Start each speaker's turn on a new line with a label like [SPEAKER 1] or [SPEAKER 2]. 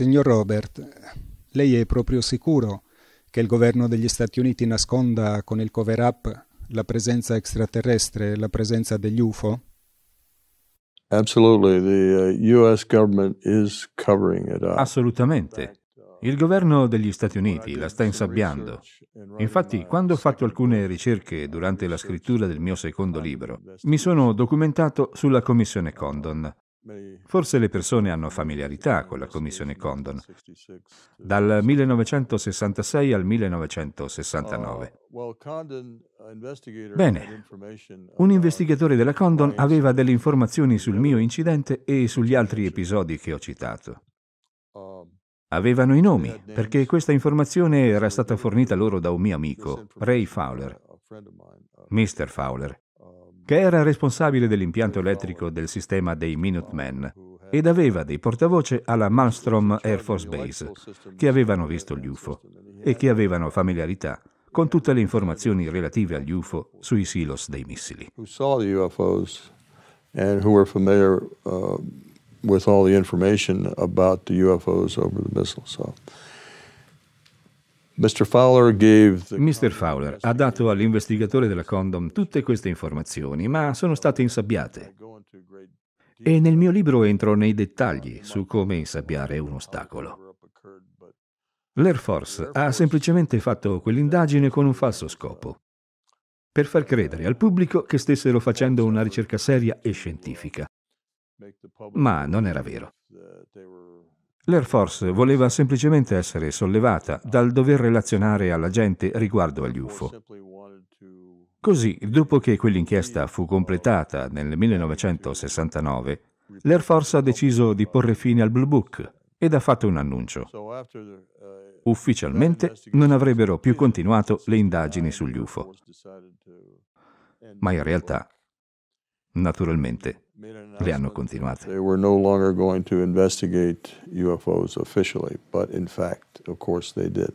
[SPEAKER 1] Signor Robert, lei è proprio sicuro che il governo degli Stati Uniti nasconda con il cover-up la presenza extraterrestre la presenza degli UFO?
[SPEAKER 2] Uh, Assolutamente.
[SPEAKER 1] Il governo degli Stati Uniti la sta insabbiando. Infatti, quando ho fatto alcune ricerche durante la scrittura del mio secondo libro, mi sono documentato sulla commissione Condon Forse le persone hanno familiarità con la Commissione Condon, dal 1966 al 1969.
[SPEAKER 2] Uh, uh, Bene, un
[SPEAKER 1] investigatore della Condon aveva delle informazioni sul mio incidente e sugli altri episodi che ho citato. Um, Avevano i nomi, perché questa informazione era stata fornita loro da un mio amico, Ray Fowler. Mr. Uh, Fowler, che era responsabile dell'impianto elettrico del sistema dei Minutemen ed aveva dei portavoce alla Malmstrom Air Force Base, che avevano visto gli UFO e che avevano familiarità con tutte le informazioni relative agli UFO
[SPEAKER 2] sui silos dei missili. and who were familiar uh, with all the information about the UFOs over the missile. So Mr. Fowler
[SPEAKER 1] ha dato all'investigatore della Condom tutte queste informazioni, ma sono state insabbiate. E nel mio libro entro nei dettagli su come insabbiare un ostacolo. L'Air Force ha semplicemente fatto quell'indagine con un falso scopo, per far credere al pubblico che stessero facendo una ricerca seria e scientifica.
[SPEAKER 2] Ma non era vero.
[SPEAKER 1] L'Air Force voleva semplicemente essere sollevata dal dover relazionare alla gente riguardo agli UFO. Così, dopo che quell'inchiesta fu completata nel 1969, l'Air Force ha deciso di porre fine al Blue Book ed ha fatto un annuncio. Ufficialmente non avrebbero più continuato le indagini sugli UFO.
[SPEAKER 2] Ma in realtà, naturalmente, They were no longer going to investigate UFOs officially, but in fact, of course, they did.